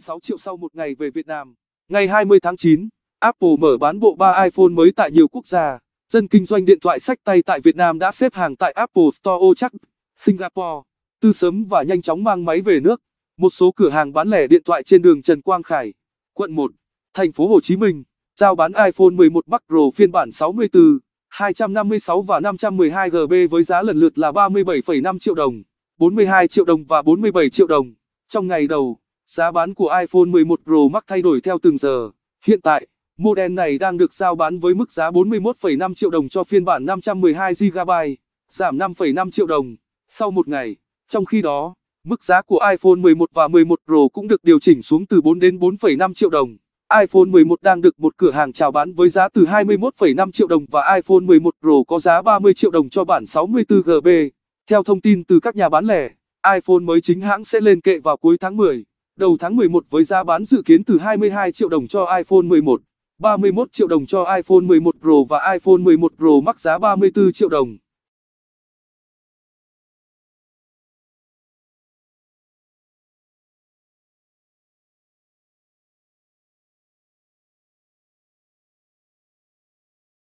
6 triệu sau một ngày về Việt Nam. Ngày 20 tháng 9, Apple mở bán bộ 3 iPhone mới tại nhiều quốc gia. Dân kinh doanh điện thoại sách tay tại Việt Nam đã xếp hàng tại Apple Store Ochak, Singapore, từ sớm và nhanh chóng mang máy về nước. Một số cửa hàng bán lẻ điện thoại trên đường Trần Quang Khải, quận 1, thành phố Hồ Chí Minh, giao bán iPhone 11 Max Pro phiên bản 64, 256 và 512 GB với giá lần lượt là 37,5 triệu đồng, 42 triệu đồng và 47 triệu đồng. Trong ngày đầu Giá bán của iPhone 11 Pro Max thay đổi theo từng giờ. Hiện tại, model này đang được giao bán với mức giá 41,5 triệu đồng cho phiên bản 512GB, giảm 5,5 triệu đồng sau một ngày. Trong khi đó, mức giá của iPhone 11 và 11 Pro cũng được điều chỉnh xuống từ 4 đến 4,5 triệu đồng. iPhone 11 đang được một cửa hàng chào bán với giá từ 21,5 triệu đồng và iPhone 11 Pro có giá 30 triệu đồng cho bản 64GB. Theo thông tin từ các nhà bán lẻ, iPhone mới chính hãng sẽ lên kệ vào cuối tháng 10. Đầu tháng 11 với giá bán dự kiến từ 22 triệu đồng cho iPhone 11, 31 triệu đồng cho iPhone 11 Pro và iPhone 11 Pro Max giá 34 triệu đồng.